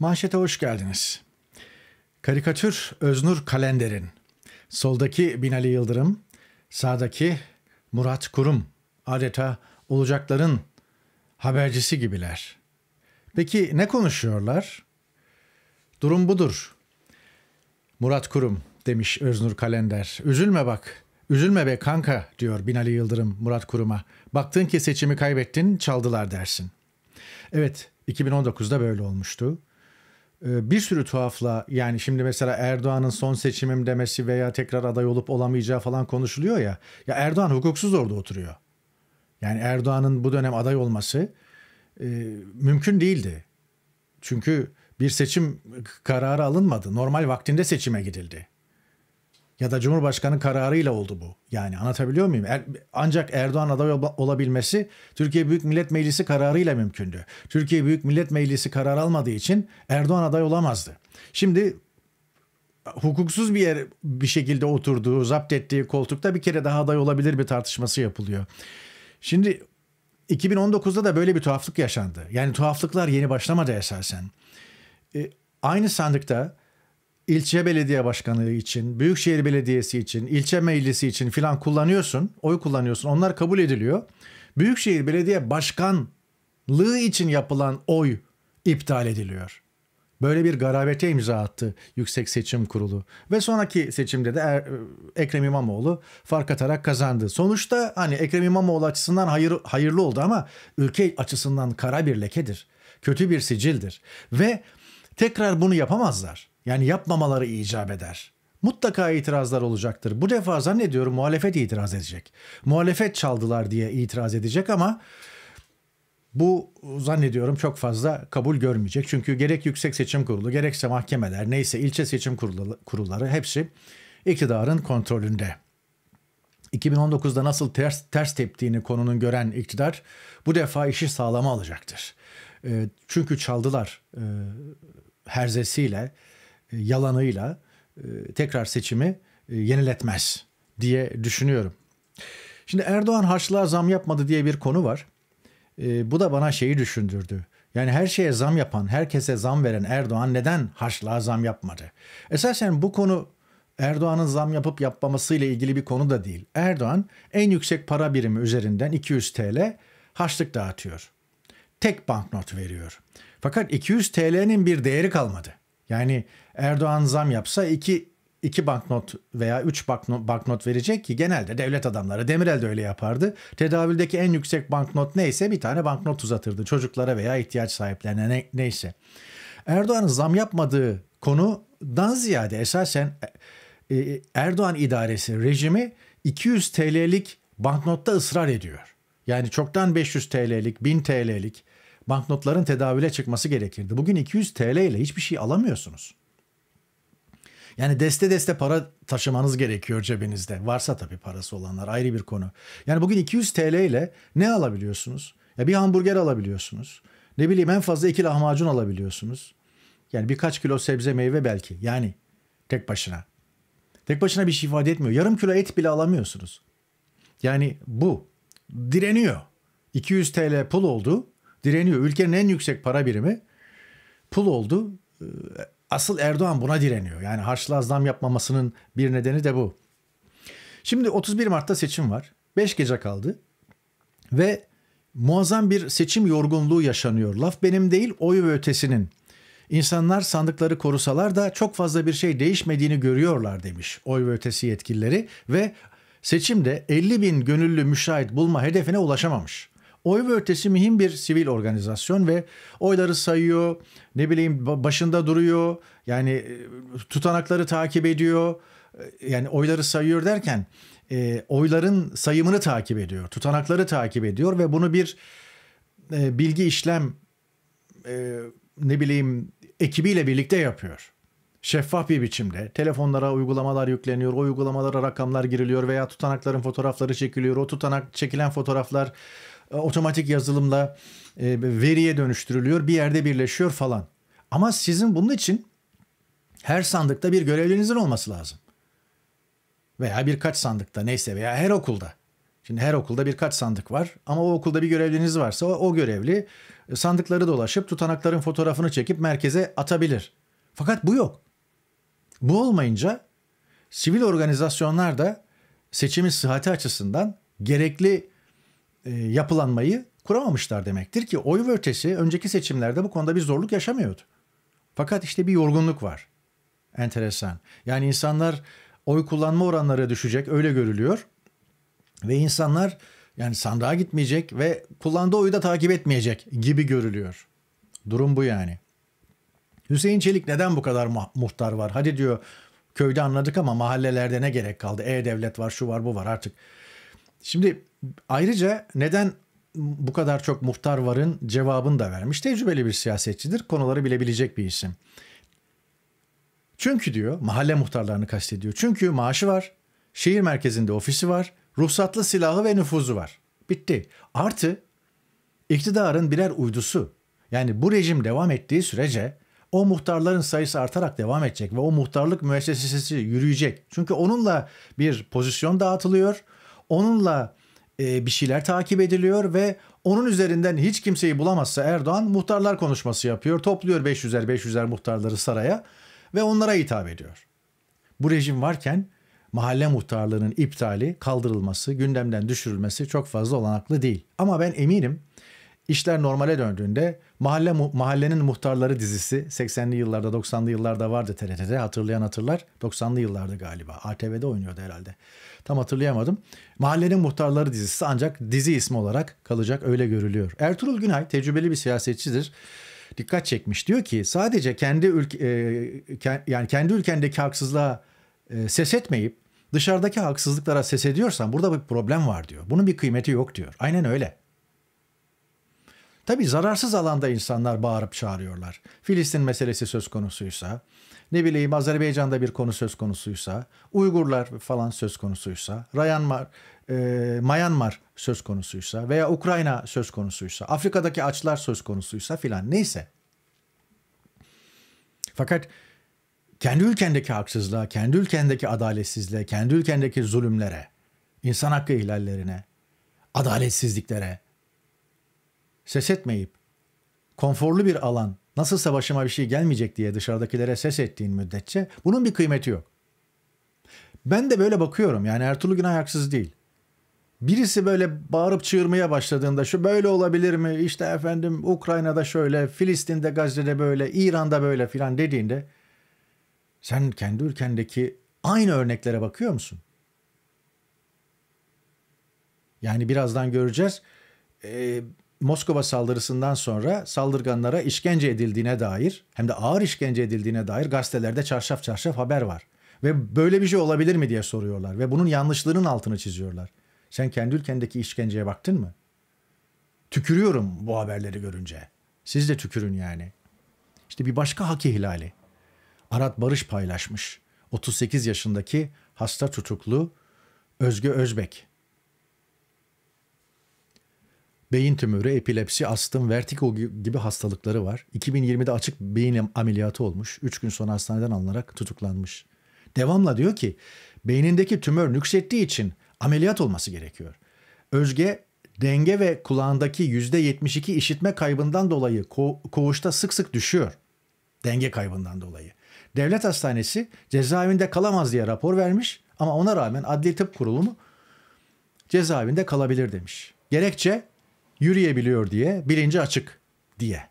Manşete hoş geldiniz. Karikatür Öznur Kalender'in. Soldaki Binali Yıldırım, sağdaki Murat Kurum. Adeta olacakların habercisi gibiler. Peki ne konuşuyorlar? Durum budur. Murat Kurum demiş Öznur Kalender. Üzülme bak. Üzülme be kanka diyor Binali Yıldırım Murat Kurum'a. Baktın ki seçimi kaybettin çaldılar dersin. Evet 2019'da böyle olmuştu. Ee, bir sürü tuhafla yani şimdi mesela Erdoğan'ın son seçimim demesi veya tekrar aday olup olamayacağı falan konuşuluyor ya. Ya Erdoğan hukuksuz orada oturuyor. Yani Erdoğan'ın bu dönem aday olması e, mümkün değildi. Çünkü bir seçim kararı alınmadı. Normal vaktinde seçime gidildi ya da Cumhurbaşkanı kararıyla oldu bu. Yani anlatabiliyor muyum? Er, ancak Erdoğan aday olabilmesi Türkiye Büyük Millet Meclisi kararıyla mümkündü. Türkiye Büyük Millet Meclisi karar almadığı için Erdoğan aday olamazdı. Şimdi hukuksuz bir yer bir şekilde oturduğu, zapt ettiği koltukta bir kere daha aday olabilir bir tartışması yapılıyor. Şimdi 2019'da da böyle bir tuhaflık yaşandı. Yani tuhaflıklar yeni başlamadı esasen. E, aynı sandıkta ilçe belediye başkanı için, büyükşehir belediyesi için, ilçe meclisi için filan kullanıyorsun, oy kullanıyorsun. Onlar kabul ediliyor. Büyükşehir belediye başkanlığı için yapılan oy iptal ediliyor. Böyle bir garabete imza attı Yüksek Seçim Kurulu. Ve sonraki seçimde de er, Ekrem İmamoğlu fark atarak kazandı. Sonuçta hani Ekrem İmamoğlu açısından hayır, hayırlı oldu ama ülke açısından kara bir lekedir. Kötü bir sicildir. Ve tekrar bunu yapamazlar. Yani yapmamaları icap eder. Mutlaka itirazlar olacaktır. Bu defa zannediyorum muhalefet itiraz edecek. Muhalefet çaldılar diye itiraz edecek ama bu zannediyorum çok fazla kabul görmeyecek. Çünkü gerek Yüksek Seçim Kurulu gerekse mahkemeler neyse ilçe seçim kurulları hepsi iktidarın kontrolünde. 2019'da nasıl ters, ters teptiğini konunun gören iktidar bu defa işi sağlama alacaktır. E, çünkü çaldılar e, herzesiyle yalanıyla e, tekrar seçimi e, yeniletmez diye düşünüyorum. Şimdi Erdoğan harçlığa zam yapmadı diye bir konu var. E, bu da bana şeyi düşündürdü. Yani her şeye zam yapan, herkese zam veren Erdoğan neden harçlığa zam yapmadı? Esasen bu konu Erdoğan'ın zam yapıp yapmamasıyla ilgili bir konu da değil. Erdoğan en yüksek para birimi üzerinden 200 TL harçlık dağıtıyor. Tek banknot veriyor. Fakat 200 TL'nin bir değeri kalmadı. Yani Erdoğan zam yapsa iki, iki banknot veya üç banknot, banknot verecek ki genelde devlet adamları Demirel de öyle yapardı. Tedavüldeki en yüksek banknot neyse bir tane banknot uzatırdı çocuklara veya ihtiyaç sahiplerine ne, neyse. Erdoğan'ın zam yapmadığı konudan ziyade esasen e, e Erdoğan idaresi rejimi 200 TL'lik banknotta ısrar ediyor. Yani çoktan 500 TL'lik, 1000 TL'lik banknotların tedavüle çıkması gerekirdi. Bugün 200 TL ile hiçbir şey alamıyorsunuz. Yani deste deste para taşımanız gerekiyor cebinizde. Varsa tabii parası olanlar ayrı bir konu. Yani bugün 200 TL ile ne alabiliyorsunuz? Ya bir hamburger alabiliyorsunuz. Ne bileyim en fazla iki lahmacun alabiliyorsunuz. Yani birkaç kilo sebze meyve belki. Yani tek başına. Tek başına bir şey ifade etmiyor. Yarım kilo et bile alamıyorsunuz. Yani bu direniyor. 200 TL pul oldu. Direniyor. Ülkenin en yüksek para birimi pul oldu. Ee, Asıl Erdoğan buna direniyor. Yani harçlığa zam yapmamasının bir nedeni de bu. Şimdi 31 Mart'ta seçim var. 5 gece kaldı. Ve muazzam bir seçim yorgunluğu yaşanıyor. Laf benim değil, oy ve ötesinin. İnsanlar sandıkları korusalar da çok fazla bir şey değişmediğini görüyorlar demiş oy ve ötesi yetkilileri ve seçimde 50 bin gönüllü müşahit bulma hedefine ulaşamamış oy ve ötesi mühim bir sivil organizasyon ve oyları sayıyor, ne bileyim başında duruyor, yani e, tutanakları takip ediyor, e, yani oyları sayıyor derken e, oyların sayımını takip ediyor, tutanakları takip ediyor ve bunu bir e, bilgi işlem e, ne bileyim ekibiyle birlikte yapıyor. Şeffaf bir biçimde telefonlara uygulamalar yükleniyor, o uygulamalara rakamlar giriliyor veya tutanakların fotoğrafları çekiliyor. O tutanak çekilen fotoğraflar e, otomatik yazılımla e, veriye dönüştürülüyor, bir yerde birleşiyor falan. Ama sizin bunun için her sandıkta bir görevlinizin olması lazım. Veya birkaç sandıkta neyse veya her okulda. Şimdi her okulda birkaç sandık var ama o okulda bir görevliniz varsa o, o görevli e, sandıkları dolaşıp tutanakların fotoğrafını çekip merkeze atabilir. Fakat bu yok. Bu olmayınca sivil organizasyonlar da seçimin sıhhati açısından gerekli e, yapılanmayı kuramamışlar demektir ki oy ve ötesi önceki seçimlerde bu konuda bir zorluk yaşamıyordu. Fakat işte bir yorgunluk var. Enteresan. Yani insanlar oy kullanma oranları düşecek öyle görülüyor. Ve insanlar yani sandığa gitmeyecek ve kullandığı oyu da takip etmeyecek gibi görülüyor. Durum bu yani. Hüseyin Çelik neden bu kadar muhtar var? Hadi diyor köyde anladık ama mahallelerde ne gerek kaldı? E-devlet var, şu var, bu var artık. Şimdi Ayrıca neden bu kadar çok muhtar varın cevabını da vermiş. Tecrübeli bir siyasetçidir. Konuları bilebilecek bir isim. Çünkü diyor mahalle muhtarlarını kastediyor. Çünkü maaşı var. Şehir merkezinde ofisi var. Ruhsatlı silahı ve nüfuzu var. Bitti. Artı iktidarın birer uydusu. Yani bu rejim devam ettiği sürece o muhtarların sayısı artarak devam edecek ve o muhtarlık müessesesi yürüyecek. Çünkü onunla bir pozisyon dağıtılıyor. Onunla ee, bir şeyler takip ediliyor ve onun üzerinden hiç kimseyi bulamazsa Erdoğan muhtarlar konuşması yapıyor. Topluyor 500'er 500'er muhtarları saraya ve onlara hitap ediyor. Bu rejim varken mahalle muhtarlığının iptali, kaldırılması, gündemden düşürülmesi çok fazla olanaklı değil. Ama ben eminim İşler normale döndüğünde mahalle mahallenin muhtarları dizisi 80'li yıllarda 90'lı yıllarda vardı TRT'de hatırlayan hatırlar 90'lı yıllarda galiba ATV'de oynuyordu herhalde tam hatırlayamadım. Mahallenin muhtarları dizisi ancak dizi ismi olarak kalacak öyle görülüyor. Ertuğrul Günay tecrübeli bir siyasetçidir dikkat çekmiş diyor ki sadece kendi ülke, e, yani kendi ülkendeki haksızlığa e, ses etmeyip dışarıdaki haksızlıklara ses ediyorsan burada bir problem var diyor. Bunun bir kıymeti yok diyor. Aynen öyle. Tabi zararsız alanda insanlar bağırıp çağırıyorlar. Filistin meselesi söz konusuysa, ne bileyim Azerbaycan'da bir konu söz konusuysa, Uygurlar falan söz konusuysa, Rayanmar, e, Mayanmar söz konusuysa veya Ukrayna söz konusuysa, Afrika'daki açlar söz konusuysa filan neyse. Fakat kendi ülkendeki haksızlığa, kendi ülkendeki adaletsizliğe, kendi ülkendeki zulümlere, insan hakkı ihlallerine, adaletsizliklere, ses etmeyip konforlu bir alan nasılsa başıma bir şey gelmeyecek diye dışarıdakilere ses ettiğin müddetçe bunun bir kıymeti yok. Ben de böyle bakıyorum yani Ertuğrul Günay haksız değil. Birisi böyle bağırıp çığırmaya başladığında şu böyle olabilir mi işte efendim Ukrayna'da şöyle Filistin'de Gazze'de böyle İran'da böyle filan dediğinde sen kendi ülkendeki aynı örneklere bakıyor musun? Yani birazdan göreceğiz. Ee, Moskova saldırısından sonra saldırganlara işkence edildiğine dair hem de ağır işkence edildiğine dair gazetelerde çarşaf çarşaf haber var. Ve böyle bir şey olabilir mi diye soruyorlar ve bunun yanlışlığının altını çiziyorlar. Sen kendi ülkendeki işkenceye baktın mı? Tükürüyorum bu haberleri görünce. Siz de tükürün yani. İşte bir başka hak ihlali. Arat Barış paylaşmış. 38 yaşındaki hasta tutuklu Özge Özbek beyin tümörü, epilepsi, astım, vertigo gibi hastalıkları var. 2020'de açık beyin ameliyatı olmuş. 3 gün sonra hastaneden alınarak tutuklanmış. Devamla diyor ki beynindeki tümör nüksettiği için ameliyat olması gerekiyor. Özge denge ve kulağındaki %72 işitme kaybından dolayı ko- koğuşta sık sık düşüyor. Denge kaybından dolayı. Devlet hastanesi cezaevinde kalamaz diye rapor vermiş ama ona rağmen Adli Tıp Kurulumu cezaevinde kalabilir demiş. Gerekçe yürüyebiliyor diye bilinci açık diye.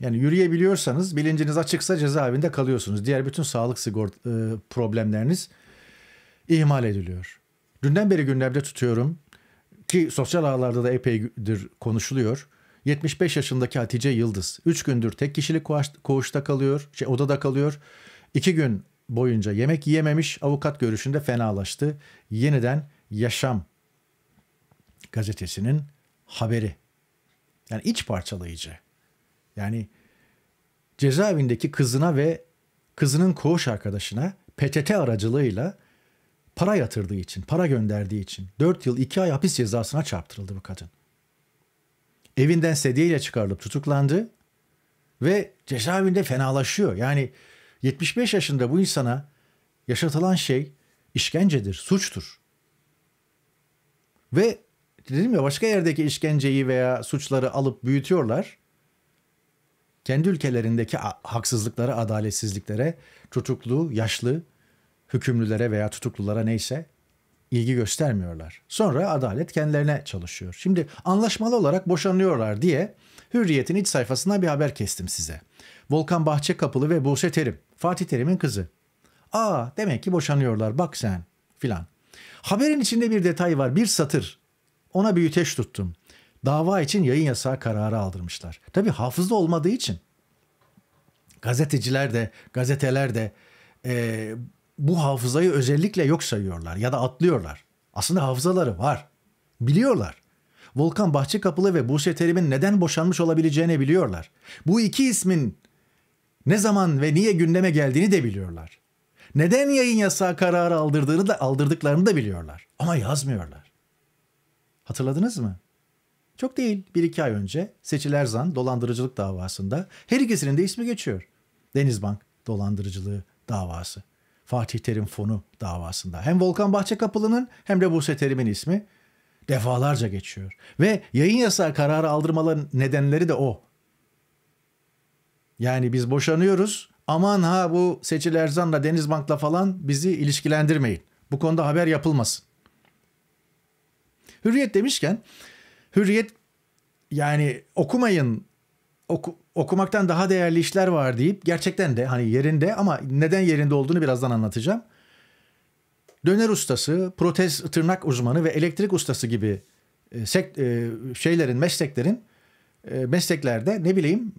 Yani yürüyebiliyorsanız bilinciniz açıksa cezaevinde kalıyorsunuz. Diğer bütün sağlık sigort e, problemleriniz ihmal ediliyor. Dünden beri gündemde tutuyorum ki sosyal ağlarda da epeydir konuşuluyor. 75 yaşındaki Hatice Yıldız 3 gündür tek kişilik koğuşta kalıyor, şey odada kalıyor. 2 gün boyunca yemek yiyememiş, avukat görüşünde fenalaştı. Yeniden yaşam gazetesinin haberi. Yani iç parçalayıcı. Yani cezaevindeki kızına ve kızının koğuş arkadaşına PTT aracılığıyla para yatırdığı için, para gönderdiği için 4 yıl 2 ay hapis cezasına çarptırıldı bu kadın. Evinden sedyeyle çıkarılıp tutuklandı ve cezaevinde fenalaşıyor. Yani 75 yaşında bu insana yaşatılan şey işkencedir, suçtur. Ve dedim ya başka yerdeki işkenceyi veya suçları alıp büyütüyorlar. Kendi ülkelerindeki haksızlıklara, adaletsizliklere, tutuklu, yaşlı, hükümlülere veya tutuklulara neyse ilgi göstermiyorlar. Sonra adalet kendilerine çalışıyor. Şimdi anlaşmalı olarak boşanıyorlar diye Hürriyet'in iç sayfasına bir haber kestim size. Volkan Bahçe Kapılı ve Buse Terim, Fatih Terim'in kızı. Aa demek ki boşanıyorlar bak sen filan. Haberin içinde bir detay var bir satır. Ona bir yüteş tuttum. Dava için yayın yasağı kararı aldırmışlar. Tabi hafızda olmadığı için gazeteciler de gazeteler de e, bu hafızayı özellikle yok sayıyorlar ya da atlıyorlar. Aslında hafızaları var. Biliyorlar. Volkan Bahçekapılı ve Buse Terim'in neden boşanmış olabileceğini biliyorlar. Bu iki ismin ne zaman ve niye gündeme geldiğini de biliyorlar. Neden yayın yasağı kararı aldırdığını da aldırdıklarını da biliyorlar. Ama yazmıyorlar. Hatırladınız mı? Çok değil, bir iki ay önce Seçil Erzan dolandırıcılık davasında her ikisinin de ismi geçiyor. Denizbank dolandırıcılığı davası, Fatih Terim fonu davasında hem Volkan Bahçekapılı'nın hem de Buse Terim'in ismi defalarca geçiyor. Ve yayın yasağı kararı aldırmaların nedenleri de o. Yani biz boşanıyoruz aman ha bu Seçil Erzan'la Denizbank'la falan bizi ilişkilendirmeyin. Bu konuda haber yapılmasın. Hürriyet demişken Hürriyet yani okumayın oku, okumaktan daha değerli işler var deyip gerçekten de hani yerinde ama neden yerinde olduğunu birazdan anlatacağım. Döner ustası, protez tırnak uzmanı ve elektrik ustası gibi e, e, şeylerin, mesleklerin e, mesleklerde ne bileyim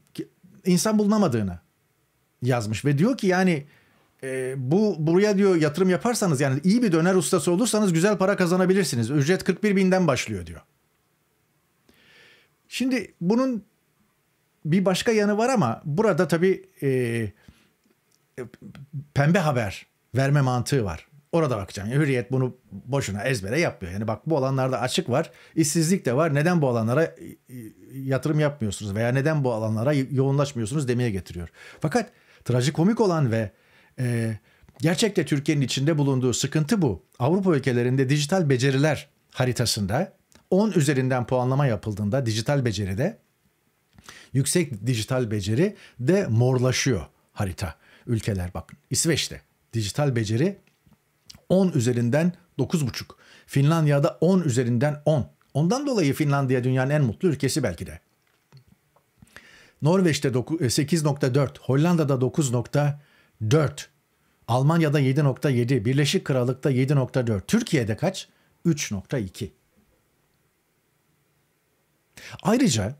insan bulunamadığını yazmış ve diyor ki yani e, bu buraya diyor yatırım yaparsanız yani iyi bir döner ustası olursanız güzel para kazanabilirsiniz. Ücret 41 binden başlıyor diyor. Şimdi bunun bir başka yanı var ama burada tabii e, pembe haber verme mantığı var. Orada bakacağım. Yani hürriyet bunu boşuna ezbere yapmıyor. Yani bak bu alanlarda açık var. işsizlik de var. Neden bu alanlara e, e, yatırım yapmıyorsunuz veya neden bu alanlara yoğunlaşmıyorsunuz demeye getiriyor. Fakat trajikomik olan ve e, gerçekte Türkiye'nin içinde bulunduğu sıkıntı bu. Avrupa ülkelerinde dijital beceriler haritasında 10 üzerinden puanlama yapıldığında dijital beceride yüksek dijital beceri de morlaşıyor harita ülkeler bakın. İsveç'te dijital beceri 10 üzerinden 9,5. Finlandiya'da 10 üzerinden 10. Ondan dolayı Finlandiya dünyanın en mutlu ülkesi belki de. Norveç'te 8.4, e, Hollanda'da 9. 4. Almanya'da 7.7, Birleşik Krallık'ta 7.4, Türkiye'de kaç? 3.2. Ayrıca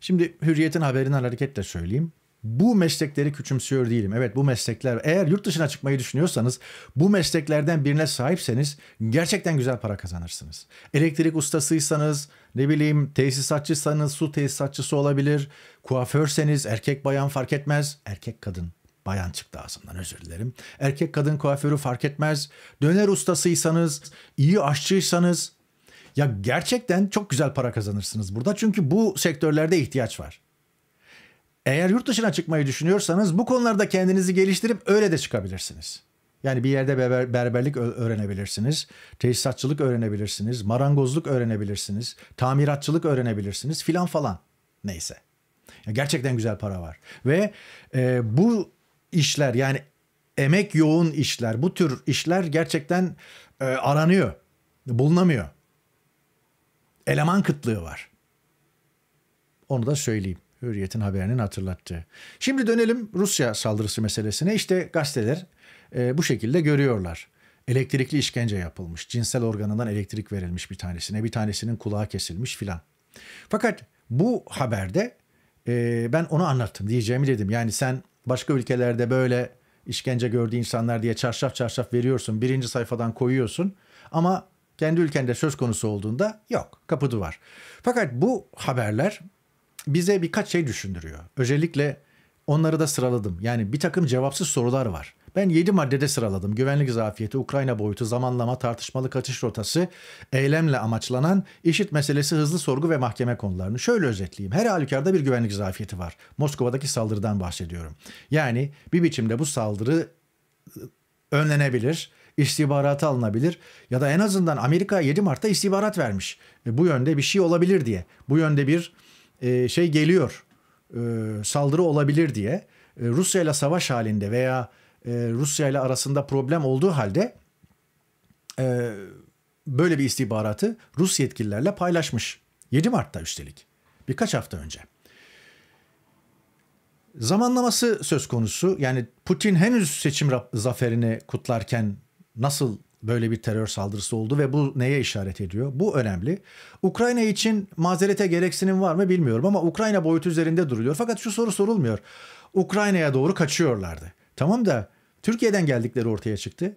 şimdi Hürriyet'in haberinden hareketle söyleyeyim. Bu meslekleri küçümsüyor değilim. Evet bu meslekler eğer yurt dışına çıkmayı düşünüyorsanız bu mesleklerden birine sahipseniz gerçekten güzel para kazanırsınız. Elektrik ustasıysanız ne bileyim tesisatçıysanız su tesisatçısı olabilir. Kuaförseniz erkek bayan fark etmez erkek kadın. Bayan çıktı ağzımdan özür dilerim. Erkek kadın kuaförü fark etmez. Döner ustasıysanız, iyi aşçıysanız ya gerçekten çok güzel para kazanırsınız burada. Çünkü bu sektörlerde ihtiyaç var. Eğer yurt dışına çıkmayı düşünüyorsanız bu konularda kendinizi geliştirip öyle de çıkabilirsiniz. Yani bir yerde berber, berberlik öğrenebilirsiniz, tesisatçılık öğrenebilirsiniz, marangozluk öğrenebilirsiniz, tamiratçılık öğrenebilirsiniz filan falan. Neyse. Gerçekten güzel para var. Ve e, bu işler yani emek yoğun işler bu tür işler gerçekten e, aranıyor bulunamıyor. Eleman kıtlığı var. Onu da söyleyeyim. Hürriyet'in haberinin hatırlattığı. Şimdi dönelim Rusya saldırısı meselesine. İşte gazeteler e, bu şekilde görüyorlar. Elektrikli işkence yapılmış. Cinsel organından elektrik verilmiş bir tanesine. Bir tanesinin kulağı kesilmiş filan. Fakat bu haberde e, ben onu anlattım diyeceğimi dedim. Yani sen başka ülkelerde böyle işkence gördüğü insanlar diye çarşaf çarşaf veriyorsun. Birinci sayfadan koyuyorsun. Ama kendi ülkende söz konusu olduğunda yok. Kapı duvar. Fakat bu haberler bize birkaç şey düşündürüyor. Özellikle onları da sıraladım. Yani bir takım cevapsız sorular var. Ben 7 maddede sıraladım. Güvenlik zafiyeti, Ukrayna boyutu, zamanlama, tartışmalı kaçış rotası, eylemle amaçlanan işit meselesi, hızlı sorgu ve mahkeme konularını. Şöyle özetleyeyim. Her halükarda bir güvenlik zafiyeti var. Moskova'daki saldırıdan bahsediyorum. Yani bir biçimde bu saldırı ıı, önlenebilir istihbaratı alınabilir ya da en azından Amerika 7 Mart'ta istihbarat vermiş. E, bu yönde bir şey olabilir diye. Bu yönde bir e, şey geliyor. E, saldırı olabilir diye. E, Rusya ile savaş halinde veya e, Rusya ile arasında problem olduğu halde e, böyle bir istihbaratı Rus yetkililerle paylaşmış. 7 Mart'ta üstelik birkaç hafta önce. Zamanlaması söz konusu yani Putin henüz seçim zaferini kutlarken nasıl böyle bir terör saldırısı oldu ve bu neye işaret ediyor? Bu önemli. Ukrayna için mazerete gereksinim var mı bilmiyorum ama Ukrayna boyutu üzerinde duruluyor. Fakat şu soru sorulmuyor. Ukrayna'ya doğru kaçıyorlardı. Tamam da Türkiye'den geldikleri ortaya çıktı.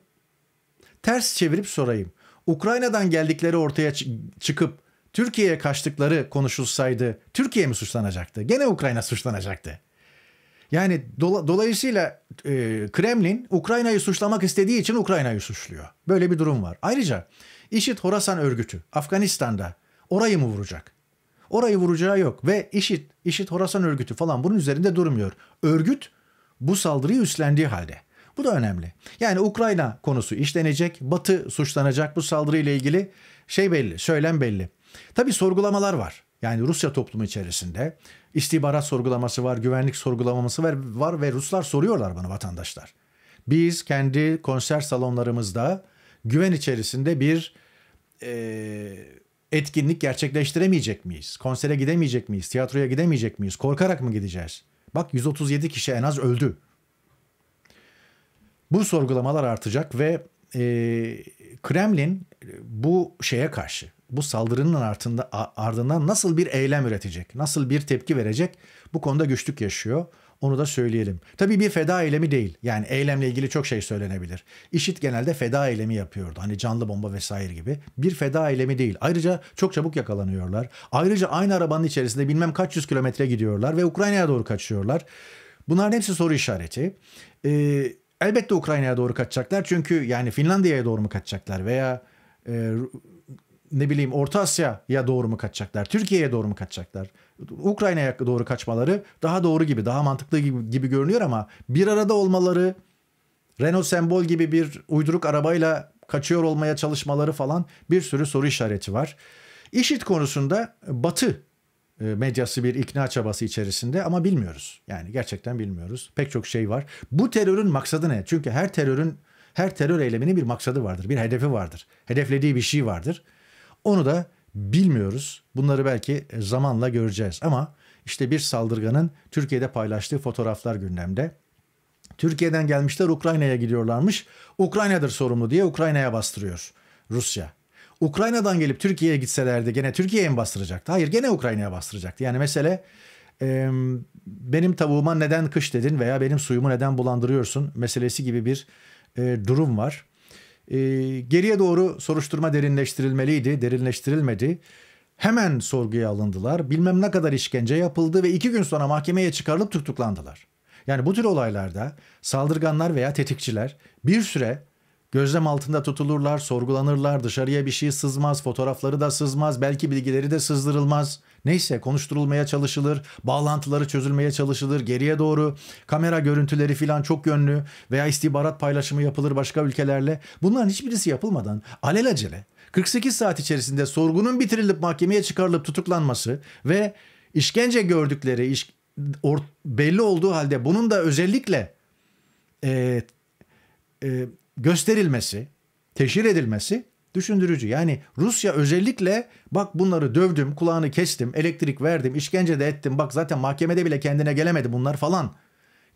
Ters çevirip sorayım. Ukrayna'dan geldikleri ortaya çıkıp Türkiye'ye kaçtıkları konuşulsaydı Türkiye mi suçlanacaktı? Gene Ukrayna suçlanacaktı. Yani dola, dolayısıyla e, Kremlin Ukrayna'yı suçlamak istediği için Ukrayna'yı suçluyor. Böyle bir durum var. Ayrıca IŞİD Horasan örgütü Afganistan'da orayı mı vuracak? Orayı vuracağı yok ve IŞİD, IŞİD Horasan örgütü falan bunun üzerinde durmuyor. Örgüt bu saldırıyı üstlendiği halde. Bu da önemli. Yani Ukrayna konusu işlenecek, Batı suçlanacak bu saldırıyla ilgili şey belli, söylem belli. Tabii sorgulamalar var. Yani Rusya toplumu içerisinde istihbarat sorgulaması var, güvenlik sorgulaması var, var ve Ruslar soruyorlar bana vatandaşlar. Biz kendi konser salonlarımızda güven içerisinde bir e, etkinlik gerçekleştiremeyecek miyiz? Konsere gidemeyecek miyiz? Tiyatroya gidemeyecek miyiz? Korkarak mı gideceğiz? Bak 137 kişi en az öldü. Bu sorgulamalar artacak ve e, Kremlin bu şeye karşı, bu saldırının ardında, ardından nasıl bir eylem üretecek, nasıl bir tepki verecek bu konuda güçlük yaşıyor. Onu da söyleyelim. Tabii bir feda eylemi değil. Yani eylemle ilgili çok şey söylenebilir. İşit genelde feda eylemi yapıyordu. Hani canlı bomba vesaire gibi. Bir feda eylemi değil. Ayrıca çok çabuk yakalanıyorlar. Ayrıca aynı arabanın içerisinde bilmem kaç yüz kilometre gidiyorlar ve Ukrayna'ya doğru kaçıyorlar. Bunlar hepsi soru işareti. Ee, elbette Ukrayna'ya doğru kaçacaklar. Çünkü yani Finlandiya'ya doğru mu kaçacaklar veya e, ne bileyim Orta Asya'ya doğru mu kaçacaklar? Türkiye'ye doğru mu kaçacaklar? Ukrayna'ya doğru kaçmaları daha doğru gibi, daha mantıklı gibi, gibi görünüyor ama bir arada olmaları, Renault Sembol gibi bir uyduruk arabayla kaçıyor olmaya çalışmaları falan bir sürü soru işareti var. İşit konusunda Batı e, medyası bir ikna çabası içerisinde ama bilmiyoruz. Yani gerçekten bilmiyoruz. Pek çok şey var. Bu terörün maksadı ne? Çünkü her terörün her terör eyleminin bir maksadı vardır, bir hedefi vardır. Hedeflediği bir şey vardır. Onu da bilmiyoruz. Bunları belki e, zamanla göreceğiz ama işte bir saldırganın Türkiye'de paylaştığı fotoğraflar gündemde. Türkiye'den gelmişler Ukrayna'ya gidiyorlarmış. Ukrayna'dır sorumlu diye Ukrayna'ya bastırıyor Rusya. Ukrayna'dan gelip Türkiye'ye gitselerdi gene Türkiye'ye mi bastıracaktı? Hayır gene Ukrayna'ya bastıracaktı. Yani mesele e, benim tavuğuma neden kış dedin veya benim suyumu neden bulandırıyorsun meselesi gibi bir e, durum var. E, geriye doğru soruşturma derinleştirilmeliydi, derinleştirilmedi. Hemen sorguya alındılar. Bilmem ne kadar işkence yapıldı ve iki gün sonra mahkemeye çıkarılıp tutuklandılar. Yani bu tür olaylarda saldırganlar veya tetikçiler bir süre Gözlem altında tutulurlar, sorgulanırlar, dışarıya bir şey sızmaz, fotoğrafları da sızmaz, belki bilgileri de sızdırılmaz. Neyse konuşturulmaya çalışılır, bağlantıları çözülmeye çalışılır, geriye doğru kamera görüntüleri filan çok yönlü veya istihbarat paylaşımı yapılır başka ülkelerle. Bunların hiçbirisi yapılmadan alelacele 48 saat içerisinde sorgunun bitirilip mahkemeye çıkarılıp tutuklanması ve işkence gördükleri iş, or, belli olduğu halde bunun da özellikle e, e, gösterilmesi, teşhir edilmesi düşündürücü. Yani Rusya özellikle bak bunları dövdüm, kulağını kestim, elektrik verdim, işkence de ettim. Bak zaten mahkemede bile kendine gelemedi bunlar falan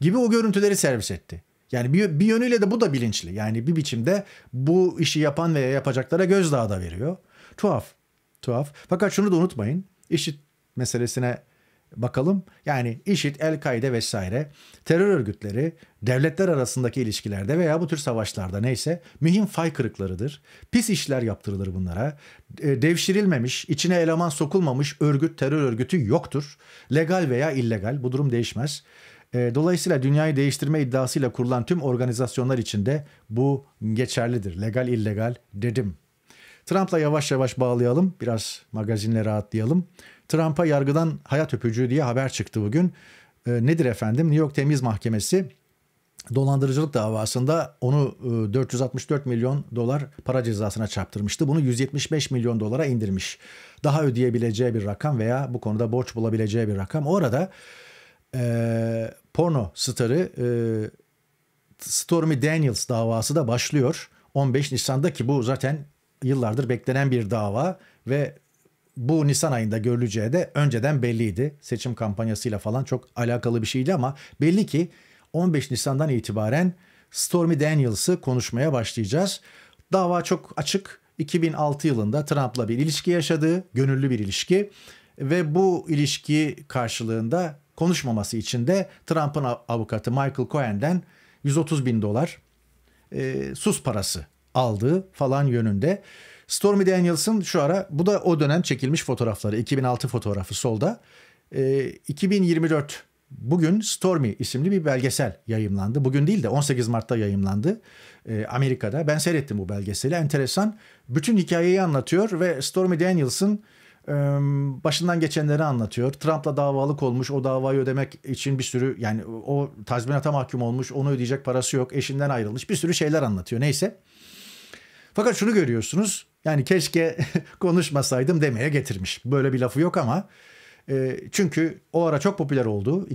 gibi o görüntüleri servis etti. Yani bir, bir yönüyle de bu da bilinçli. Yani bir biçimde bu işi yapan veya yapacaklara gözdağı da veriyor. Tuhaf. Tuhaf. Fakat şunu da unutmayın. IŞİD meselesine bakalım. Yani IŞİD, El-Kaide vesaire terör örgütleri devletler arasındaki ilişkilerde veya bu tür savaşlarda neyse mühim fay kırıklarıdır. Pis işler yaptırılır bunlara. E, devşirilmemiş, içine eleman sokulmamış örgüt, terör örgütü yoktur. Legal veya illegal bu durum değişmez. E, dolayısıyla dünyayı değiştirme iddiasıyla kurulan tüm organizasyonlar içinde bu geçerlidir. Legal illegal dedim. Trump'la yavaş yavaş bağlayalım. Biraz magazinle rahatlayalım. Trump'a yargıdan hayat öpücüğü diye haber çıktı bugün. E, nedir efendim? New York Temiz Mahkemesi dolandırıcılık davasında onu 464 e, milyon dolar para cezasına çarptırmıştı. Bunu 175 milyon dolara indirmiş. Daha ödeyebileceği bir rakam veya bu konuda borç bulabileceği bir rakam. Orada e, porno starı e, Stormy Daniels davası da başlıyor. 15 Nisan'da ki bu zaten yıllardır beklenen bir dava ve bu Nisan ayında görüleceği de önceden belliydi. Seçim kampanyasıyla falan çok alakalı bir şeydi ama belli ki 15 Nisan'dan itibaren Stormy Daniels'ı konuşmaya başlayacağız. Dava çok açık. 2006 yılında Trump'la bir ilişki yaşadığı, gönüllü bir ilişki ve bu ilişki karşılığında konuşmaması için de Trump'ın avukatı Michael Cohen'den 130 bin dolar e, sus parası aldığı falan yönünde Stormy Daniels'ın şu ara bu da o dönem çekilmiş fotoğrafları. 2006 fotoğrafı solda. E, ee, 2024 bugün Stormy isimli bir belgesel yayımlandı. Bugün değil de 18 Mart'ta yayımlandı e, Amerika'da. Ben seyrettim bu belgeseli. Enteresan. Bütün hikayeyi anlatıyor ve Stormy Daniels'ın başından geçenleri anlatıyor. Trump'la davalık olmuş. O davayı ödemek için bir sürü yani o tazminata mahkum olmuş. Onu ödeyecek parası yok. Eşinden ayrılmış. Bir sürü şeyler anlatıyor. Neyse. Fakat şunu görüyorsunuz. Yani keşke konuşmasaydım demeye getirmiş. Böyle bir lafı yok ama e, çünkü o ara çok popüler oldu.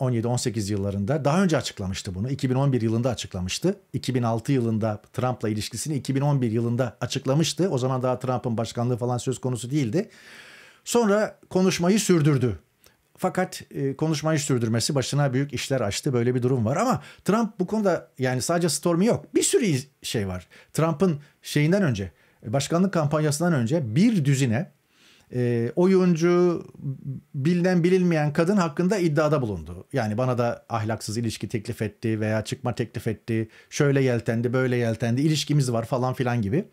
2017-18 yıllarında daha önce açıklamıştı bunu. 2011 yılında açıklamıştı. 2006 yılında Trump'la ilişkisini 2011 yılında açıklamıştı. O zaman daha Trump'ın başkanlığı falan söz konusu değildi. Sonra konuşmayı sürdürdü. Fakat e, konuşmayı sürdürmesi başına büyük işler açtı. Böyle bir durum var ama Trump bu konuda yani sadece Stormy yok. Bir sürü şey var. Trump'ın şeyinden önce başkanlık kampanyasından önce bir düzine e, oyuncu bilinen bilinmeyen kadın hakkında iddiada bulundu. Yani bana da ahlaksız ilişki teklif etti veya çıkma teklif etti. Şöyle yeltendi, böyle yeltendi. İlişkimiz var falan filan gibi.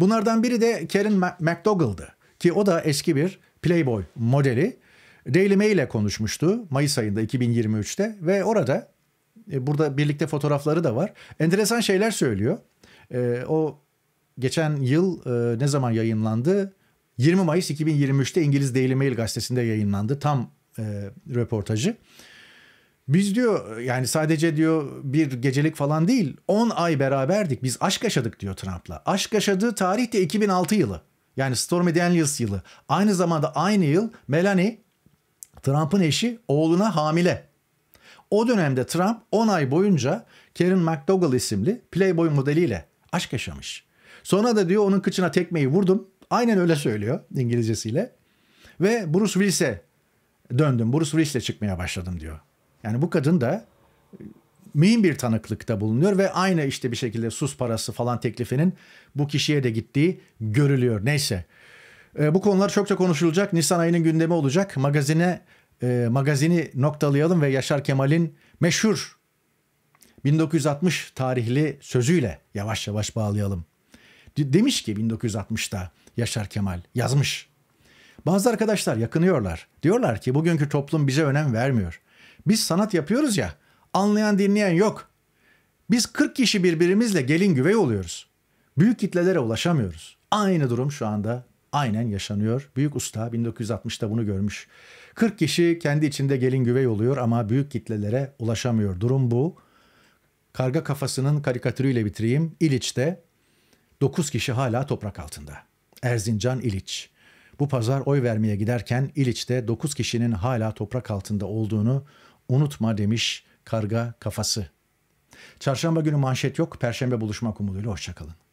Bunlardan biri de Karen McDougall'dı ki o da eski bir Playboy modeli. Daily Mail ile konuşmuştu Mayıs ayında 2023'te ve orada e, burada birlikte fotoğrafları da var. Enteresan şeyler söylüyor. E, o geçen yıl e, ne zaman yayınlandı? 20 Mayıs 2023'te İngiliz Daily Mail gazetesinde yayınlandı tam e, röportajı. Biz diyor yani sadece diyor bir gecelik falan değil 10 ay beraberdik biz aşk yaşadık diyor Trump'la. Aşk yaşadığı tarih de 2006 yılı yani Stormy Daniels yılı. Aynı zamanda aynı yıl Melanie Trump'ın eşi oğluna hamile. O dönemde Trump 10 ay boyunca Karen McDougall isimli Playboy modeliyle aşk yaşamış. Sonra da diyor onun kıçına tekmeyi vurdum. Aynen öyle söylüyor İngilizcesiyle. Ve Bruce Willis'e döndüm. Bruce Willis'le çıkmaya başladım diyor. Yani bu kadın da e, mühim bir tanıklıkta bulunuyor ve aynı işte bir şekilde sus parası falan teklifinin bu kişiye de gittiği görülüyor. Neyse. E, bu konular çokça konuşulacak. Nisan ayının gündemi olacak. Magazine e, magazini noktalayalım ve Yaşar Kemal'in meşhur 1960 tarihli sözüyle yavaş yavaş bağlayalım. Demiş ki 1960'ta Yaşar Kemal yazmış. Bazı arkadaşlar yakınıyorlar. Diyorlar ki bugünkü toplum bize önem vermiyor. Biz sanat yapıyoruz ya anlayan dinleyen yok. Biz 40 kişi birbirimizle gelin güvey oluyoruz. Büyük kitlelere ulaşamıyoruz. Aynı durum şu anda aynen yaşanıyor. Büyük usta 1960'ta bunu görmüş. 40 kişi kendi içinde gelin güvey oluyor ama büyük kitlelere ulaşamıyor. Durum bu. Karga kafasının karikatürüyle bitireyim. İliç'te 9 kişi hala toprak altında. Erzincan İliç. Bu pazar oy vermeye giderken İliç'te 9 kişinin hala toprak altında olduğunu unutma demiş karga kafası. Çarşamba günü manşet yok, perşembe buluşmak umuduyla hoşçakalın.